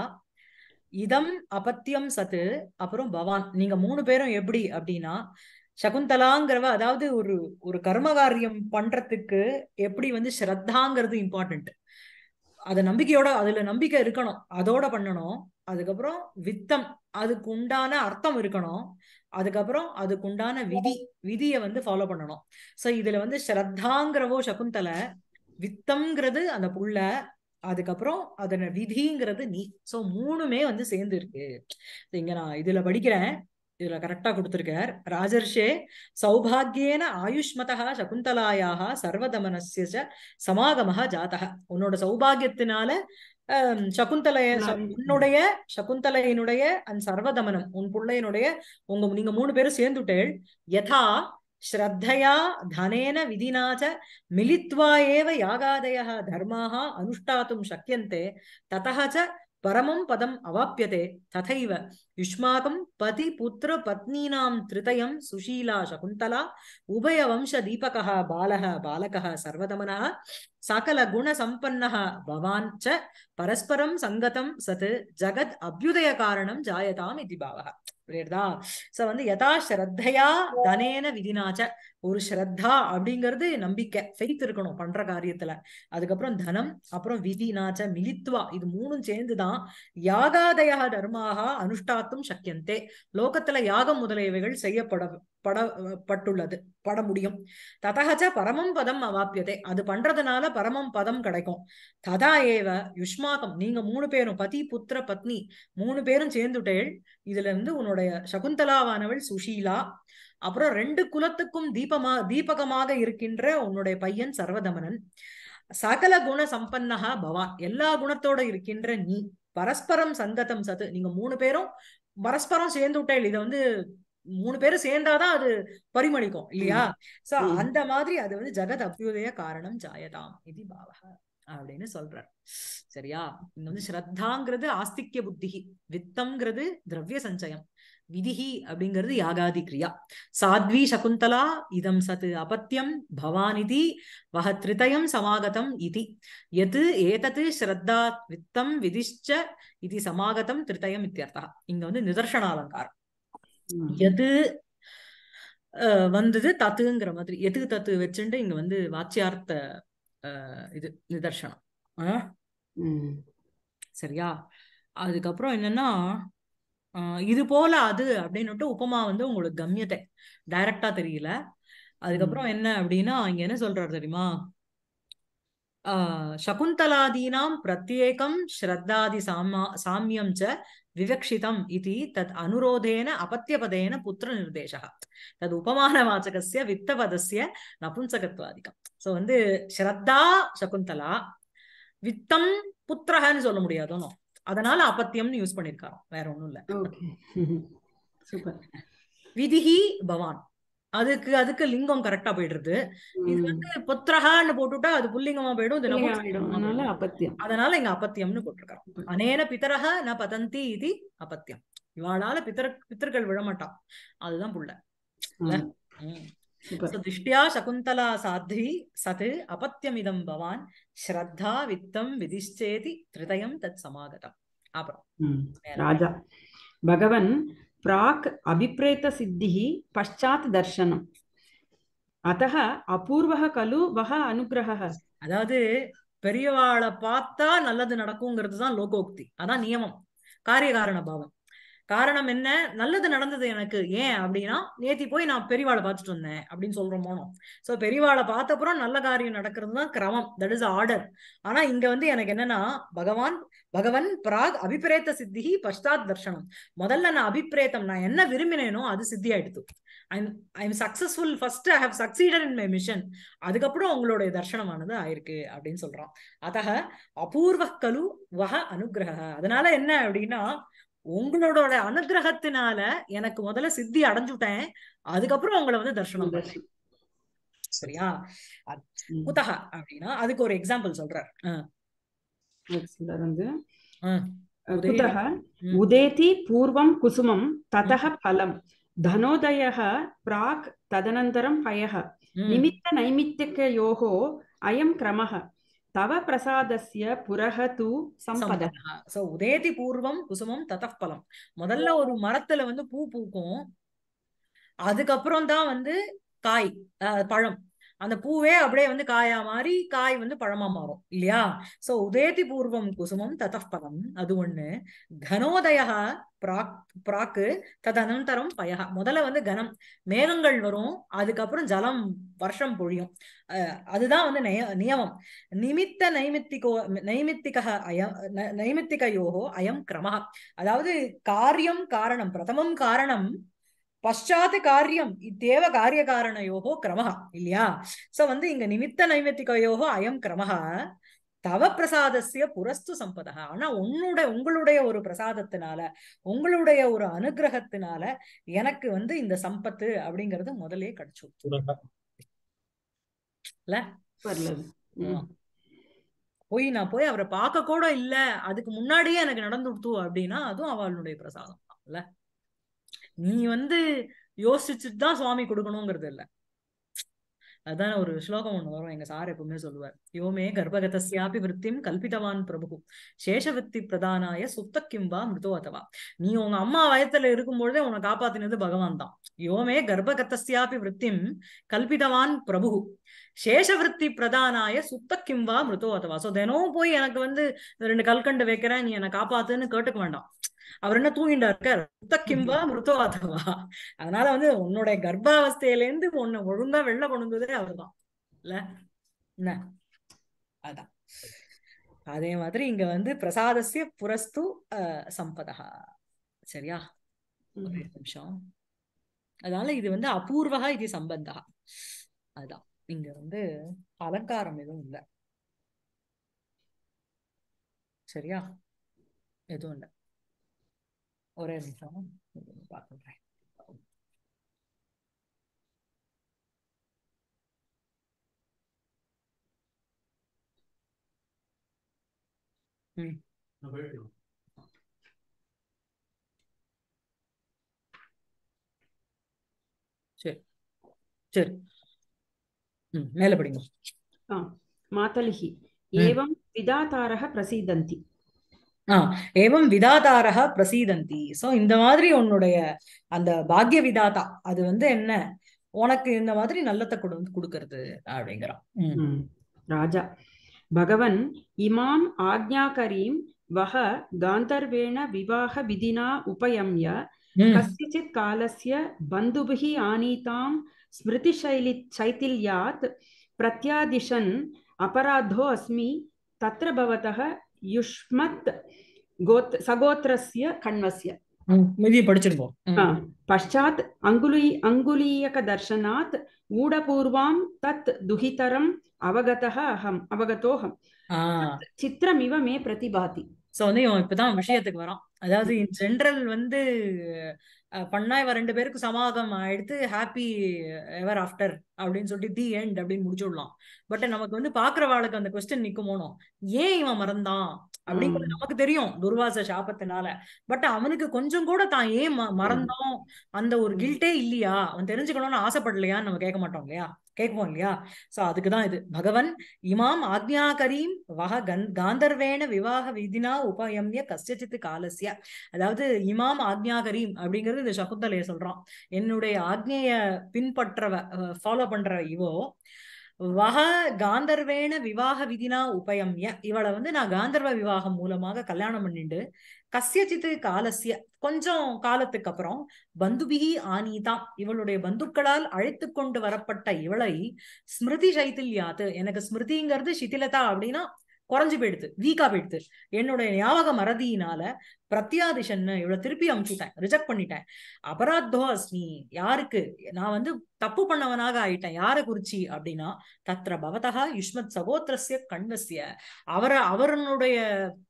இதம் அபத்தியம் சத்து அப்புறம் பவான் நீங்க மூணு பேரும் எப்படி அப்படின்னா சகுந்தலாங்கிறவ அதாவது ஒரு ஒரு கர்மகாரியம் பண்றதுக்கு எப்படி வந்து ஸ்ரத்தாங்கிறது இம்பார்ட்டன்ட் அதை நம்பிக்கையோட அதுல நம்பிக்கை இருக்கணும் அதோட பண்ணணும் அதுக்கப்புறம் வித்தம் அதுக்கு உண்டான அர்த்தம் இருக்கணும் அதுக்கப்புறம் அதுக்கு உண்டான விதி விதியை வந்து ஃபாலோ பண்ணணும் சோ இதுல வந்து ஸ்ரத்தாங்கிறவோ சகுந்தலை வித்தம்ங்கிறது அந்த புள்ள அதுக்கப்புறம் அதன விதிங்கிறது நீ சோ மூணுமே வந்து சேர்ந்து இருக்கு இங்க நான் இதுல படிக்கிறேன் இதுல கரெக்டா கொடுத்திருக்கார் ராஜர்ஷே சௌபாகியேன ஆயுஷ்மதா சகுந்தலாயாக சர்வதமனசிய சமாகமஹா ஜாதக உன்னோட சௌபாகியத்தினால சகுந்தலைய உன்னுடைய சகுந்தலையினுடைய அந்த சர்வதமனம் உன் பிள்ளையினுடைய உங்க நீங்க மூணு பேரும் சேர்ந்துட்டேள் யதா ஸ்ரத்தையா தனேன விதினாச்ச மிலித்வா ஏவ யாகாதய தர்மாக அனுஷ்டாத்தும் சக்கியந்தே ததச்ச பரமம் பதம் அவாப்பியதே ததைவ யுஷ்மாகம் பதி புத்திர பத்னீனாம் திருதயம் சுஷீலா சகுந்தலா உபய வம்ச தீபகா பாலக பாலகா சர்வதமனா சகல குண சம்பன்னா பவான் ச பரஸ்பரம் சங்கதம் சத் ஜகத் அபியுதய காரணம் ஜாயதாம் இது பாவகா புரியுதா சோ வந்து யதா ஸ்ரத்தையா தனேன விதினாச்ச ஒரு ஸ்ரத்தா அப்படிங்கிறது நம்பிக்கை ஃபெய்த் இருக்கணும் பண்ற காரியத்துல அதுக்கப்புறம் தனம் அப்புறம் விதினாச்ச மிலித்வா இது மூணும் சேர்ந்துதான் யாகாதய தர்மாக அனுஷ்டா காப்பாத்தும் சக்கியந்தே லோகத்துல யாகம் முதலியவைகள் செய்யப்பட பட பட்டுள்ளது பட முடியும் ததகஜ பரமம் பதம் அவாப்பியதே அது பண்றதுனால பரமம் பதம் கிடைக்கும் ததா ஏவ யுஷ்மாகம் நீங்க மூணு பேரும் பதி புத்திர பத்னி மூணு பேரும் சேர்ந்துட்டேள் இதுல இருந்து உன்னுடைய சகுந்தலாவானவள் சுஷீலா அப்புறம் ரெண்டு குலத்துக்கும் தீபமா தீபகமாக இருக்கின்ற உன்னுடைய பையன் சர்வதமனன் சகல குண சம்பன்னகா பவான் எல்லா குணத்தோட இருக்கின்ற நீ பரஸ்பரம் சங்கதம் சத்து நீங்க மூணு பேரும் பரஸ்பரம் சேர்ந்து விட்டேல் இதை வந்து மூணு பேரும் சேர்ந்தாதான் அது பரிமளிக்கும் இல்லையா சோ அந்த மாதிரி அது வந்து ஜெகத் அபியுதய காரணம் ஜாயதாம் இது பாவக அப்படின்னு சொல்றார் சரியா இங்க வந்து ஸ்ரத்தாங்கிறது ஆஸ்திக்ய புத்தி வித்தம்ங்கிறது திரவிய சஞ்சயம் விதிகி அப்படிங்கிறது யாகாதி கிரியா சாத்வி சகுந்தலா இதம் சத்து அபத்தியம் பவானிதி வகத்ரிதயம் சமாகதம் இதி எது ஏதத்து ஸ்ரத்தா வித்தம் விதிஷ்ட இது சமாகதம் திருத்தயம் இத்தியர்த்தா இங்க வந்து நிதர்சனாலங்காரம் எது வந்தது தத்துங்கிற மாதிரி எது தத்து வச்சுட்டு இங்க வந்து வாச்சியார்த்த இது நிதர்சனம் சரியா அதுக்கப்புறம் என்னன்னா இது போல அது அப்படின்னுட்டு உப்புமா வந்து உங்களுக்கு கம்யத்தை டைரக்டா தெரியல அதுக்கப்புறம் என்ன அப்படின்னா இங்க என்ன சொல்றாரு தெரியுமா சகுந்தலாதீனாம் பிரத்யேகம் ஸ்ரத்தாதி சாமா சாமியம் ச விவக்ஷிதம் இது தத் அனுரோதேன அபத்தியபதேன புத்திர நிர்தேசா தத் உபமான வாசகசிய வித்தபதசிய நபுன்சகத்வாதிகம் சோ வந்து ஸ்ரத்தா சகுந்தலா வித்தம் புத்திரகன்னு சொல்ல முடியாது அதனால அபத்தியம்னு யூஸ் பண்ணிருக்காராம் வேற ஒண்ணும் இல்ல விதிஹி விதிகி பவான் அதுக்கு அதுக்கு லிங்கம் கரெக்டா போயிடுறது இது வந்து புத்திரகான்னு போட்டுட்டா அது புல்லிங்கமா போயிடும் அதனால அபத்தியம் அதனால இங்க அபத்தியம்னு போட்டிருக்காங்க அநேன பித்தரக ந பதந்தி இது அபத்தியம் இவாளால பித்தர பித்தர்கள் விழமாட்டான் அதுதான் புள்ள దృష్ట్యా శకుంతల సాధ్వి సత్ అపత్యమిదం భవాన్ శ్రద్ధ విత్తం విధిశ్చేతి త్రితయం తత్ సమాగతం రాజా భగవన్ ప్రాక్ అభిప్రేత సిద్ధి పశ్చాత్ దర్శనం అత అపూర్వ కలు వహ అనుగ్రహ అదే பெரியவாளை பார்த்தா நல்லது நடக்குங்கிறது தான் லோகோக்தி அதான் நியமம் காரியகாரண பாவம் காரணம் என்ன நல்லது நடந்தது எனக்கு ஏன் அப்படின்னா நேத்தி போய் நான் பெரியவாளை பார்த்துட்டு வந்தேன் அப்படின்னு சொல்றோம் போனோம் சோ பெரியவாளை பார்த்த அப்புறம் நல்ல காரியம் நடக்கிறது தான் கிரமம் தட் இஸ் ஆர்டர் ஆனா இங்க வந்து எனக்கு என்னன்னா பகவான் பகவன் பிராக் அபிப்பிரேத்த சித்தி பஷ்டாத் தர்ஷனம் முதல்ல நான் அபிப்பிரேத்தம் நான் என்ன விரும்பினேனோ அது சித்தி ஆயிடுது I'm I'm successful first I have succeeded in my mission அதுக்கப்புறம் உங்களுடைய தர்ஷனமானது ஆயிருக்கு அப்படின்னு சொல்றான் அத்தக அபூர்வ கலு வக அனுகிரக அதனால என்ன அப்படின்னா உங்களோட அனுகிரகத்தினால எனக்கு முதல்ல சித்தி அடைஞ்சுட்டேன் அதுக்கப்புறம் உங்களை வந்து தர்ஷனம் சரியா புத்தக அப்படின்னா அதுக்கு ஒரு எக்ஸாம்பிள் சொல்றார் வந்து உதேதி பூர்வம் குசுமம் ததக பலம் தனோதய பிராக் ததனந்தரம் பயக நிமித்த நைமித்திக்கையோகோ அயம் கிரம தவ பிரசாதசிய புரக தூ சம்பத சோ உதயதி பூர்வம் குசுமம் ததப் முதல்ல ஒரு மரத்துல வந்து பூ பூக்கும் அதுக்கப்புறம் தான் வந்து காய் பழம் அந்த பூவே அப்படியே வந்து காயா மாறி காய் வந்து பழமா மாறும் இல்லையா சோ உதயதி பூர்வம் குசுமம் ததப்பதம் அது ஒண்ணு கனோதயா பிராக் பிராக்கு ததனந்தரம் பயகா முதல்ல வந்து கனம் மேகங்கள் வரும் அதுக்கப்புறம் ஜலம் வருஷம் பொழியும் அதுதான் வந்து நய நியமம் நிமித்த நைமித்திகோ நைமித்திக அயம் நைமித்திகையோகோ அயம் கிரம அதாவது காரியம் காரணம் பிரதமம் காரணம் பஷாத் காரியம் இத்தேவ காரிய காரணையோகோ கிரமஹா இல்லையா சோ வந்து இங்க நிமித்த நைமித்திகையோகோ அயம் கிரமஹா தவ பிரசாதசிய புரஸ்து சம்பதா ஆனா உன்னுடைய உங்களுடைய ஒரு பிரசாதத்தினால உங்களுடைய ஒரு அனுகிரகத்தினால எனக்கு வந்து இந்த சம்பத்து அப்படிங்கிறது முதலே கிடைச்சு போய் நான் போய் அவரை பார்க்க கூட இல்ல அதுக்கு முன்னாடியே எனக்கு நடந்து நடந்துடுத்து அப்படின்னா அதுவும் அவளுடைய பிரசாதம் இல்ல நீ வந்து யோசிச்சுட்டு தான் சுவாமி கொடுக்கணுங்கிறது இல்ல அதான் ஒரு ஸ்லோகம் ஒண்ணு வரும் எங்க சார் எப்பவுமே சொல்லுவார் யோமே கர்ப்பகத்தியாபி விற்பியும் கல்பித்தவான் பிரபு சேஷவித்தி பிரதானாய சுத்த கிம்பா மிருதோ அதவா நீ உங்க அம்மா வயத்துல இருக்கும் பொழுதே உன்னை காப்பாத்தினது பகவான் தான் யோமே கர்ப்பகத்தியாபி விற்பியும் கல்பிதவான் பிரபு சேஷவிருத்தி பிரதானாய சுத்த கிம்பா மிருதோ அதவா சோ தினமும் போய் எனக்கு வந்து ரெண்டு கல்கண்டு வைக்கிறேன் நீ என்னை காப்பாத்துன்னு கேட்டுக்க வேண்டாம் அவர் என்ன தூங்கிட்டா இருக்கார் கிம்பா மிருத்தவாதவா அதனால வந்து உன்னுடைய கர்ப்பாவஸ்தையில இருந்து உன்னை ஒழுங்கா வெள்ள கொண்டுதே அவர்தான் இல்ல என்ன அதான் அதே மாதிரி இங்க வந்து பிரசாதசிய புரஸ்து சம்பதா சரியா நிமிஷம் அதனால இது வந்து அபூர்வகா இது சம்பந்தா அதான் இங்க வந்து அலங்காரம் எதுவும் இல்லை சரியா எதுவும் இல்லை ஒரே நிமிஷம் சரி சரி மேல படிங்க மாத்தலிஹி ஏவம் விதாதாரக பிரசீதந்தி ஏவம் விதாதாரக பிரசீதந்தி சோ இந்த மாதிரி உன்னுடைய அந்த பாக்ய விதாதா அது வந்து என்ன உனக்கு இந்த மாதிரி நல்லத்தை கொடு கொடுக்கறது அப்படிங்கிறான் ராஜா பகவன் இமாம் ஆக்ஞாகரீம் வக காந்தர்வேண விவாக விதினா உபயம்ய கசிச்சித் காலசிய பந்துபிகி ஆனீதாம் ஸ்மிருதி சைலி சைத்தில்யாத் பிரத்யாதிஷன் அபராதோ அஸ்மி தத்ர பவதக யுஷ்மத் கோத் சகோத்திரசிய கண்வசிய மேபி படிச்சிருப்போம் பஷாத் அங்குலி அங்குலீயக தர்ஷனாத் ஊடபூர்வாம் தத் துஹிதரம் அவகதः அகம் அவகதோகம் சித்திரமிவ மே பிரதிபாதி சோ வந்து இவன் இப்பதான் விஷயத்துக்கு வரான் அதாவது இன் ஜென்ரல் வந்து பண்ணா இவன் ரெண்டு பேருக்கு சமாகம் எடுத்து ஹாப்பி எவர் ஆஃப்டர் அப்படின்னு சொல்லிட்டு தி எண்ட் அப்படின்னு முடிச்சுடலாம் பட் நமக்கு வந்து பாக்குறவாளுக்கு அந்த கொஸ்டின் போனோம் ஏன் இவன் மறந்தான் அப்படின்னு நமக்கு தெரியும் துர்வாச சாபத்தினால பட் அவனுக்கு கொஞ்சம் கூட தான் ஏன் மறந்தோம் அந்த ஒரு கில்ட்டே இல்லையா அவன் தெரிஞ்சுக்கணும்னு ஆசைப்படலையான்னு நம்ம கேட்க மாட்டோம் இல்லையா கேட்குவோம் இல்லையா சோ அதுக்குதான் இது பகவன் இமாம் ஆக்யா கரீம் வக காந்தர்வேன விவாக விதினா உபயம்ய கஷ்டச்சித்து காலசிய அதாவது இமாம் ஆக்யா கரீம் அப்படிங்கிறது இந்த சகுந்தலைய சொல்றான் என்னுடைய ஆக்னேய பின்பற்றவ ஃபாலோ பண்ற இவோ வக காந்தர்வேண விவாக விதினா உபயம்ய இவளை வந்து நான் காந்தர்வ விவாகம் மூலமாக கல்யாணம் பண்ணிண்டு கசியச்சித்து காலசிய கொஞ்சம் காலத்துக்கு அப்புறம் பந்துபிகி ஆனிதா இவளுடைய பந்துக்களால் அழைத்து கொண்டு வரப்பட்ட இவளை ஸ்மிருதி சைத்தில்யாது எனக்கு ஸ்மிருதிங்கிறது சிதிலதா அப்படின்னா குறைஞ்சு போயிடுது வீக்கா போயிடுது என்னுடைய ஞாபக மறதியினால பிரத்யாதிஷன் இவ்வளவு திருப்பி அமுச்சுட்டேன் ரிஜெக்ட் பண்ணிட்டேன் அபராதோ நீ யாருக்கு நான் வந்து தப்பு பண்ணவனாக ஆயிட்டேன் யார குறிச்சி அப்படின்னா தத்ர பவதகா யுஷ்மத் சகோத்திரஸ்ய கண்ணசிய அவர அவரனுடைய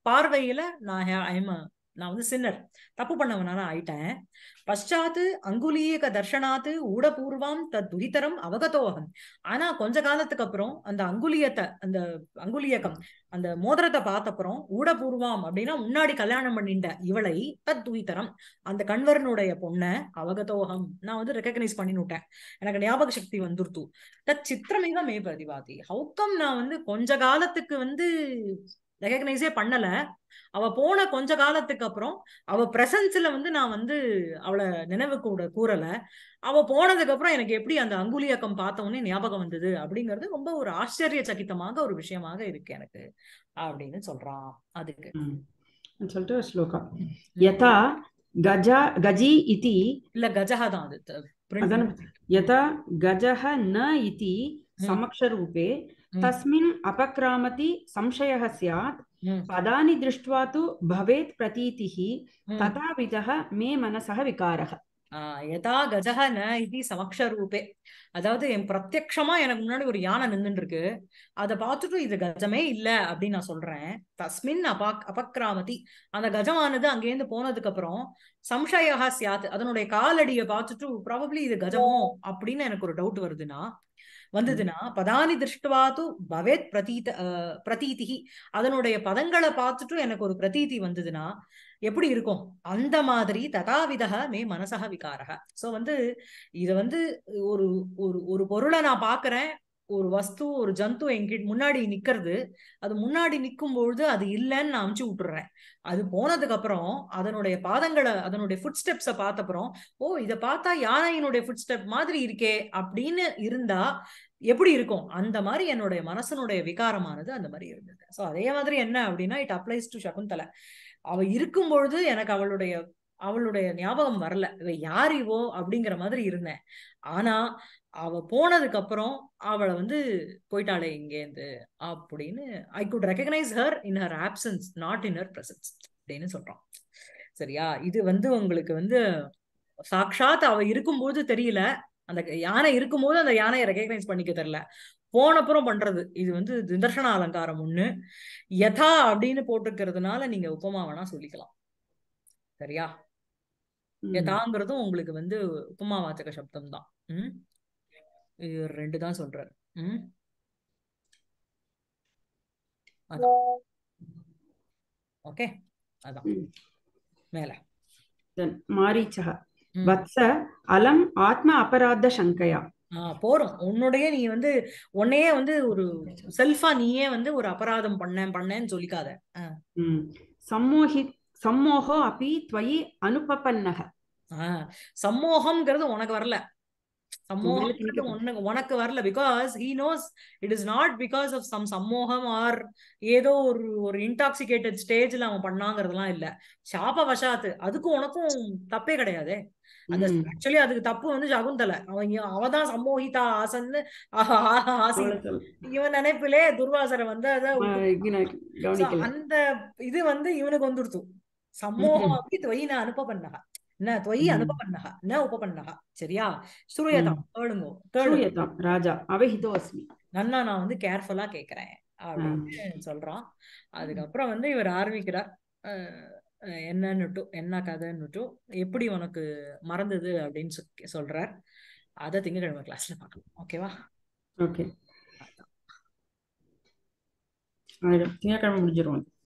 பார்வையில நான் ஐம் நான் வந்து சின்னர் தப்பு பண்ணவனால ஆயிட்டேன் பஷாத்து அங்குலீக தர்ஷனாத்து ஊடபூர்வாம் துதித்தரம் அவகதோகம் ஆனா கொஞ்ச காலத்துக்கு அப்புறம் அந்த அங்குலியத்தை அந்த அங்குலியக்கம் அந்த மோதிரத்தை அப்புறம் ஊடபூர்வாம் அப்படின்னா முன்னாடி கல்யாணம் பண்ணிட்ட இவளை தத் துதித்தரம் அந்த கண்வரனுடைய பொண்ணை அவகதோகம் நான் வந்து ரெக்கக்னைஸ் பண்ணினுட்டேன் எனக்கு ஞாபக சக்தி வந்துருத்து தத் சித்திரமிக மே பிரதிவாதி ஹவுக்கம் நான் வந்து கொஞ்ச காலத்துக்கு வந்து ரெகக்னைஸே பண்ணல அவ போன கொஞ்ச காலத்துக்கு அப்புறம் அவ பிரசன்ஸ்ல வந்து நான் வந்து அவளை நினைவு கூட கூறல அவ போனதுக்கு அப்புறம் எனக்கு எப்படி அந்த அங்குலியக்கம் பார்த்தவொடனே ஞாபகம் வந்தது அப்படிங்கிறது ரொம்ப ஒரு ஆச்சரிய சகித்தமாக ஒரு விஷயமாக இருக்கு எனக்கு அப்படின்னு சொல்றான் அதுக்கு சொல்லிட்டு ஸ்லோகா யதா கஜா கஜி இதி இல்ல கஜஹா தான் அது யதா கஜஹ ந இதி சமக்ஷரூபே तस्मिन् அபக்ராமதி संशयः स्यात् பதானி दृष्ट्वा तु भवेत् प्रतीतिः तथाविधः मे मनसः विकारः யதா கஜக ந இது சமக்ஷ ரூபே அதாவது என் பிரத்யக்ஷமா எனக்கு முன்னாடி ஒரு யானை நின்றுட்டு இருக்கு அதை பார்த்துட்டு இது கஜமே இல்லை அப்படின்னு நான் சொல்றேன் தஸ்மின் அபா அபக்ராமதி அந்த கஜமானது அங்கேருந்து போனதுக்கு அப்புறம் சம்ஷயகா சியாத் அதனுடைய காலடியை பார்த்துட்டு ப்ராபப்ளி இது கஜமோ அப்படின்னு எனக்கு ஒரு டவுட் வருதுன்னா வந்ததுன்னா பதானி திருஷ்டுவா து பவேத் பிரதீத பிரதீதி அதனுடைய பதங்களை பார்த்துட்டும் எனக்கு ஒரு பிரதீதி வந்ததுன்னா எப்படி இருக்கும் அந்த மாதிரி ததாவிதக மே மனசக விகாரக சோ வந்து இத வந்து ஒரு ஒரு ஒரு பொருளை நான் பாக்குறேன் ஒரு வஸ்து ஒரு ஜந்து என்கிட்ட முன்னாடி நிக்கிறது அது முன்னாடி நிற்கும் பொழுது அது இல்லைன்னு நான் அமுச்சு விட்டுறேன் அது போனதுக்கு அப்புறம் அதனுடைய பாதங்களை அதனுடைய ஃபுட் ஸ்டெப்ஸை பார்த்தப்புறம் ஓ இதை பார்த்தா என்னுடைய ஃபுட் ஸ்டெப் மாதிரி இருக்கே அப்படின்னு இருந்தா எப்படி இருக்கும் அந்த மாதிரி என்னுடைய மனசனுடைய விகாரமானது அந்த மாதிரி இருந்தது ஸோ அதே மாதிரி என்ன அப்படின்னா இட் அப்ளைஸ் டு சகுந்தலை அவ இருக்கும் பொழுது எனக்கு அவளுடைய அவளுடைய ஞாபகம் வரல இவ யார் இவோ அப்படிங்கிற மாதிரி இருந்தேன் ஆனா அவ போனதுக்கு அப்புறம் அவளை வந்து போயிட்டாளே இங்கேருந்து அப்படின்னு I could recognise her in her absence not in her presence அப்படின்னு சொல்றான் சரியா இது வந்து உங்களுக்கு வந்து சாக்ஷாத் அவ இருக்கும்போது தெரியல அந்த யானை இருக்கும்போது அந்த யானையை ரெக்கக்னைஸ் பண்ணிக்க தெரியல போனப்புறம் பண்றது இது வந்து திந்தர்ஷன அலங்காரம் ஒண்ணு யதா அப்படின்னு போட்டிருக்கிறதுனால நீங்க உப்புமா வேணா சொல்லிக்கலாம் சரியா யதாங்கிறதும் உங்களுக்கு வந்து உப்புமா வாச்சக சப்தம் தான் இவர் ரெண்டு தான் சொல்றாரு ம் ஓகே அதான் மேல மாரீச்சக வத்ச அலம் ஆத்ம அபராத சங்கையா போறோம் உன்னுடைய நீ வந்து உன்னையே வந்து ஒரு செல்ஃபா நீயே வந்து ஒரு அபராதம் பண்ண பண்ணேன்னு சொல்லிக்காத சம்மோகி சம்மோகோ அப்பி துவயி ஆஹ் சம்மோகம்ங்கிறது உனக்கு வரல உனக்கு வரல because he knows it is not because of some சம்மோகம் ஆர் ஏதோ ஒரு ஒரு இன்டாக்சிகேட்டட் ஸ்டேஜ்ல அவன் பண்ணாங்கிறதுலாம் இல்ல சாப வசாத்து அதுக்கும் உனக்கும் தப்பே கிடையாது அந்த ஆக்சுவலி அதுக்கு தப்பு வந்து சகுந்தலை அவன் அவதான் சம்மோகிதா ஆசன்னு இவன் நினைப்பிலே துர்வாசரை வந்து அதை அந்த இது வந்து இவனுக்கு வந்துருத்தும் சம்மோகம் அப்படி துவையின அனுப்ப பண்ணா ந தொயி அனுபவன்னக ந உபபன்னக சரியா ஸ்ரூயதாம் கேளுங்கோ ஸ்ரூயதாம் ராஜா அவஹிதோ அஸ்மி நான் வந்து கேர்ஃபுல்லா கேக்குறேன் அப்படின்னு சொல்றான் அதுக்கப்புறம் வந்து இவர் ஆரம்பிக்கிறார் என்னன்னுட்டும் என்ன கதைன்னுட்டும் எப்படி உனக்கு மறந்தது அப்படின்னு சொல்றார் அதை திங்கக்கிழமை கிளாஸ்ல பார்க்கலாம் ஓகேவா ஓகே திங்கக்கிழமை முடிஞ்சிருவோம்